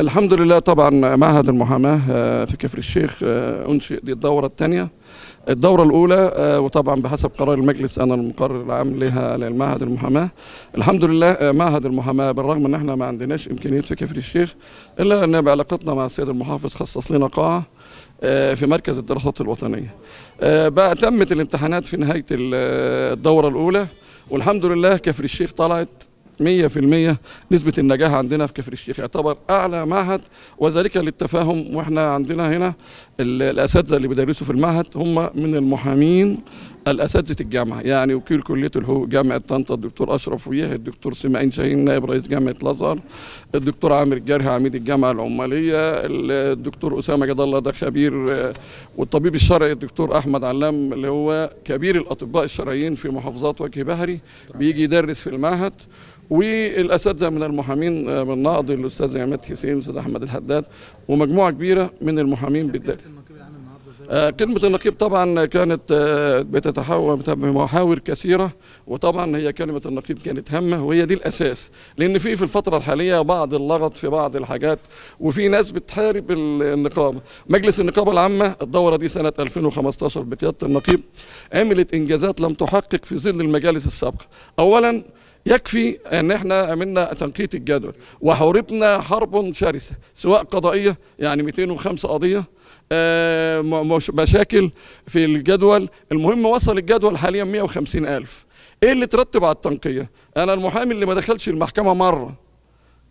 الحمد لله طبعا معهد المحاماة آه، في كفر الشيخ آه، أنشئ دي الدورة الثانية الدورة الأولى آه، وطبعا بحسب قرار المجلس أنا المقرر العام لها للمعهد المحاماة الحمد لله معهد المحاماة بالرغم إن احنا ما عندناش إمكانيات في كفر الشيخ إلا إن بعلاقتنا مع السيد المحافظ خصص لنا قاعة في مركز الدراسات الوطنية بقى تمت الامتحانات في نهاية الدورة الأولى والحمد لله كفر الشيخ طلعت 100% نسبة النجاح عندنا في كفر الشيخ يعتبر أعلى معهد وذلك للتفاهم وإحنا عندنا هنا الاساتذه اللي بيدرسوا في المعهد هم من المحامين الاساتذه الجامعه يعني وكيل كليه الحقوق جامعه طنطا الدكتور اشرف ويه الدكتور سماعين شاهين نائب رئيس جامعه الازهر الدكتور عامر الجرح عميد الجامعه العماليه الدكتور اسامه جد الله ده خبير آه، والطبيب الشرعي الدكتور احمد علام اللي هو كبير الاطباء الشرعيين في محافظات وجه بحري بيجي يدرس في المعهد والاساتذه من المحامين آه، من ناقد الاستاذ عماد حسين الاستاذ احمد الحداد ومجموعه كبيره من المحامين بالدرس كلمة آه، النقيب طبعا كانت آه، بتتحول بمحاور كثيرة وطبعا هي كلمة النقيب كانت هامة وهي دي الأساس لأن في في الفترة الحالية بعض اللغط في بعض الحاجات وفي ناس بتحارب النقابة مجلس النقابة العامة الدورة دي سنة 2015 بقيادة النقيب عملت إنجازات لم تحقق في ظل المجالس السابقة أولا يكفي ان احنا عملنا تنقيط الجدول وحوربنا حرب شرسه سواء قضائيه يعني 205 قضيه آه، مشاكل في الجدول المهم وصل الجدول حاليا 150 ألف إيه اللي ترتب على التنقية أنا المحامي اللي ما دخلش المحكمة مرة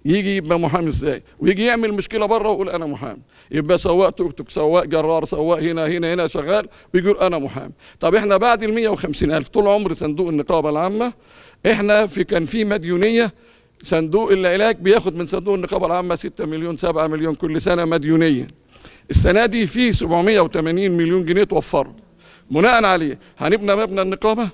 يجي يبقى محامي ازاي ويجي يعمل مشكله بره ويقول انا محامي يبقى سواق توك توك سواق جرار سواق هنا هنا هنا شغال بيقول انا محامي طب احنا بعد ال 150 الف طول عمر صندوق النقابه العامه احنا في كان في مديونيه صندوق العلاج بياخد من صندوق النقابه العامه 6 مليون 7 مليون كل سنه مديونيه السنه دي في 780 مليون جنيه توفروا بناء عليه هنبنى مبنى النقابه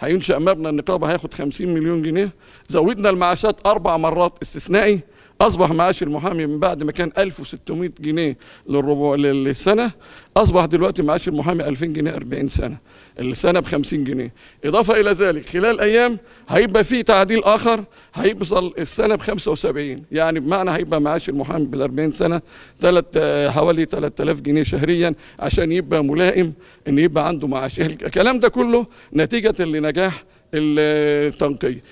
هينشأ مبنى النقابة هياخد 50 مليون جنيه زودنا المعاشات أربع مرات استثنائي اصبح معاش المحامي من بعد ما كان 1600 جنيه للربع للسنه اصبح دلوقتي معاش المحامي 2000 جنيه 40 سنه السنه ب 50 جنيه اضافه الى ذلك خلال ايام هيبقى في تعديل اخر هيوصل السنه ب 75 يعني بمعنى هيبقى معاش المحامي بال 40 سنه ثلاث حوالي 3000 جنيه شهريا عشان يبقى ملائم ان يبقى عنده معاش الكلام ده كله نتيجه لنجاح التنقيه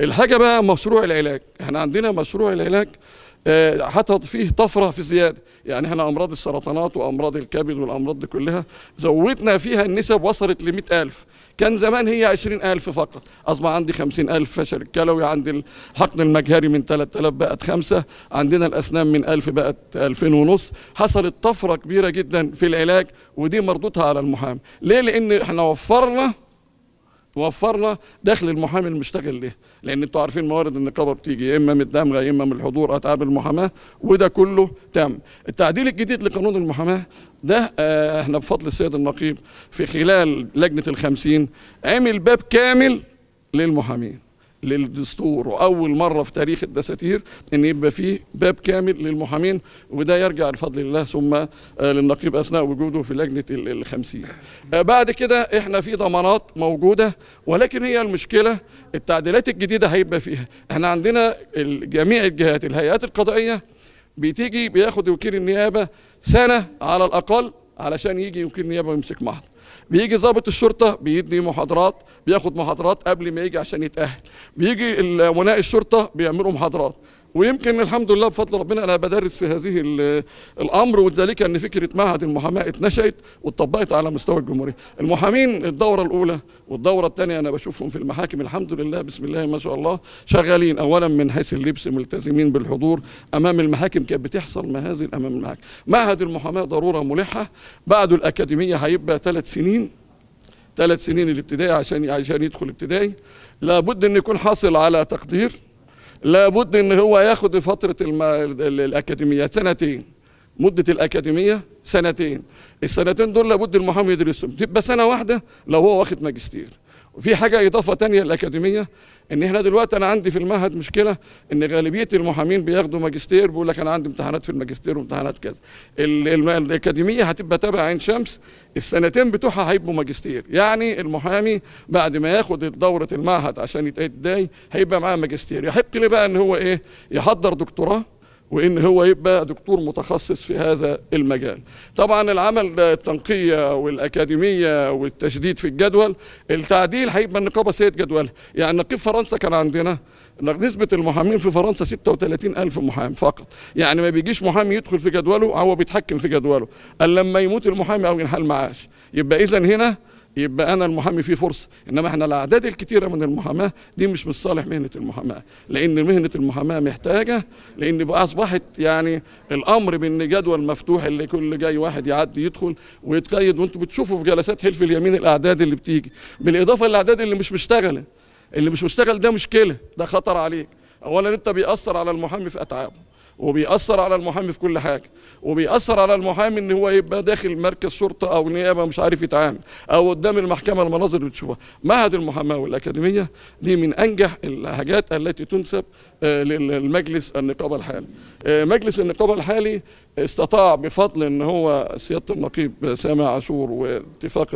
الحاجة بقى مشروع العلاج احنا عندنا مشروع العلاج آه، حتى فيه طفرة في زيادة يعني احنا أمراض السرطانات وأمراض الكبد والأمراض دي كلها زودنا فيها النسب وصلت ل ألف كان زمان هي عشرين ألف فقط أصبح عندي خمسين ألف فشل الكلوي عندي الحقن المجهري من 3000 بقت خمسة عندنا الأسنان من ألف بقت ألفين ونص حصلت طفرة كبيرة جدا في العلاج ودي مردودها على المحامي ليه لأن احنا وفرنا وفرنا دخل المحامي المشتغل ليه لان انتوا عارفين موارد النقابه بتيجي يا اما من الدمغه يا اما من الحضور اتعاب المحاماه وده كله تم التعديل الجديد لقانون المحاماه ده آه، احنا بفضل السيد النقيب في خلال لجنه الخمسين عمل باب كامل للمحامين للدستور واول مره في تاريخ الدساتير ان يبقى فيه باب كامل للمحامين وده يرجع لفضل الله ثم آه، للنقيب اثناء وجوده في لجنه 50 آه، بعد كده احنا في ضمانات موجوده ولكن هي المشكله التعديلات الجديده هيبقى فيها احنا عندنا جميع الجهات الهيئات القضائيه بتيجي بياخد وكيل النيابه سنه على الاقل علشان يجي وكيل النيابه ويمسك محضر بيجي ضابط الشرطه بيدي محاضرات بياخد محاضرات قبل ما يجي عشان يتاهل بيجي امناء الشرطه بيعملوا محاضرات ويمكن الحمد لله بفضل ربنا انا بدرس في هذه الامر وذلك ان فكره معهد المحاماه اتنشات واتطبقت على مستوى الجمهوريه. المحامين الدوره الاولى والدوره الثانيه انا بشوفهم في المحاكم الحمد لله بسم الله ما شاء الله شغالين اولا من حيث اللبس ملتزمين بالحضور امام المحاكم كانت بتحصل مهازل امام المحاكم. معهد المحاماه ضروره ملحه بعد الاكاديميه هيبقى ثلاث سنين ثلاث سنين الابتدائي عشان عشان يدخل ابتدائي لابد ان يكون حاصل على تقدير لابد ان هو ياخد فتره الم... الاكاديميه سنتين مده الاكاديميه سنتين السنتين دول لابد المحامي يدرسهم تبقى سنه واحده لو هو واخد ماجستير وفي حاجة إضافة تانية للأكاديمية إن إحنا دلوقتي أنا عندي في المعهد مشكلة إن غالبية المحامين بياخدوا ماجستير بيقول لك أنا عندي امتحانات في الماجستير وامتحانات كذا. الأكاديمية هتبقى تابع عين شمس السنتين بتوعها هيبقوا ماجستير، يعني المحامي بعد ما ياخد دورة المعهد عشان يتقاي هيبقى معاه ماجستير، يحق ليه بقى إن هو إيه؟ يحضر دكتوراه وان هو يبقى دكتور متخصص في هذا المجال طبعا العمل التنقيه والاكاديميه والتشديد في الجدول التعديل هيبقى النقابه سيد جدولها يعني نقيب فرنسا كان عندنا نسبة المحامين في فرنسا 36 ألف محام فقط يعني ما بيجيش محامي يدخل في جدوله هو بيتحكم في جدوله قال لما يموت المحامي أو ينحل معاش يبقى إذا هنا يبقى انا المحامي فيه فرصه انما احنا الاعداد الكتيره من المحاماه دي مش من صالح مهنه المحاماه لان مهنه المحاماه محتاجه لان بقى اصبحت يعني الامر بان جدول مفتوح اللي كل جاي واحد يعدي يدخل ويتقيد وانتم بتشوفوا في جلسات حلف اليمين الاعداد اللي بتيجي بالاضافه للاعداد اللي مش مشتغله اللي مش مشتغل ده مشكله ده خطر عليك اولا انت بيأثر على المحامي في اتعابه وبيأثر على المحامي في كل حاجة وبيأثر على المحامي ان هو يبقى داخل مركز شرطة او نيابة مش عارف يتعامل او قدام المحكمة المناظر اللي بتشوفها معهد المحاماة والأكاديمية دي من أنجح الحاجات التي تنسب آه، للمجلس النقابة الحالي آه، مجلس النقابة الحالي استطاع بفضل ان هو سياده النقيب سامي عاشور واتفاق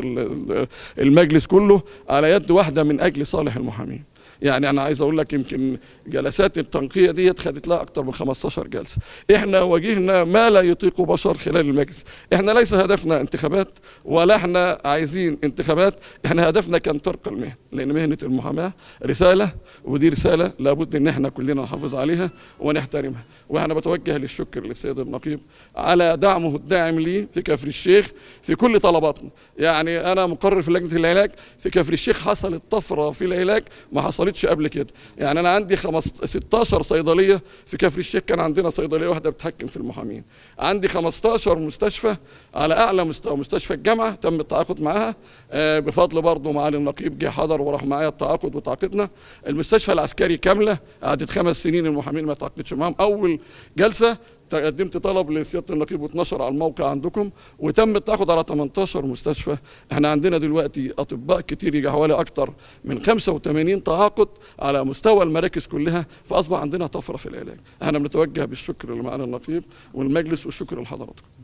المجلس كله على يد واحده من اجل صالح المحامين يعني انا عايز اقول لك يمكن جلسات التنقيه دي خدت لها اكثر من 15 جلسه احنا واجهنا ما لا يطيق بشر خلال المجلس احنا ليس هدفنا انتخابات ولا احنا عايزين انتخابات احنا هدفنا كان ترقى المهن لان مهنه المحاماه رساله ودي رساله لابد ان احنا كلنا نحافظ عليها ونحترمها وانا بتوجه للشكر للسيد النقيب على دعمه الداعم لي في كفر الشيخ في كل طلباتنا يعني انا مقرر في لجنه العلاج في كفر الشيخ حصلت طفره في العلاج ما حصلتش قبل كده يعني انا عندي 16 صيدليه في كفر الشيخ كان عندنا صيدليه واحده بتحكم في المحامين عندي 15 مستشفى على اعلى مستوى مستشفى الجامعه تم التعاقد معاها آه، بفضل برضه معالي النقيب جه حضر الاخر وراح معايا التعاقد وتعاقدنا المستشفى العسكري كامله قعدت خمس سنين المحامين ما تعاقدتش معاهم اول جلسه قدمت طلب لسياده النقيب واتنشر على الموقع عندكم وتم التعاقد على 18 مستشفى احنا عندنا دلوقتي اطباء كتير يجي حوالي اكتر من 85 تعاقد على مستوى المراكز كلها فاصبح عندنا طفره في العلاج احنا بنتوجه بالشكر لمعالي النقيب والمجلس والشكر لحضراتكم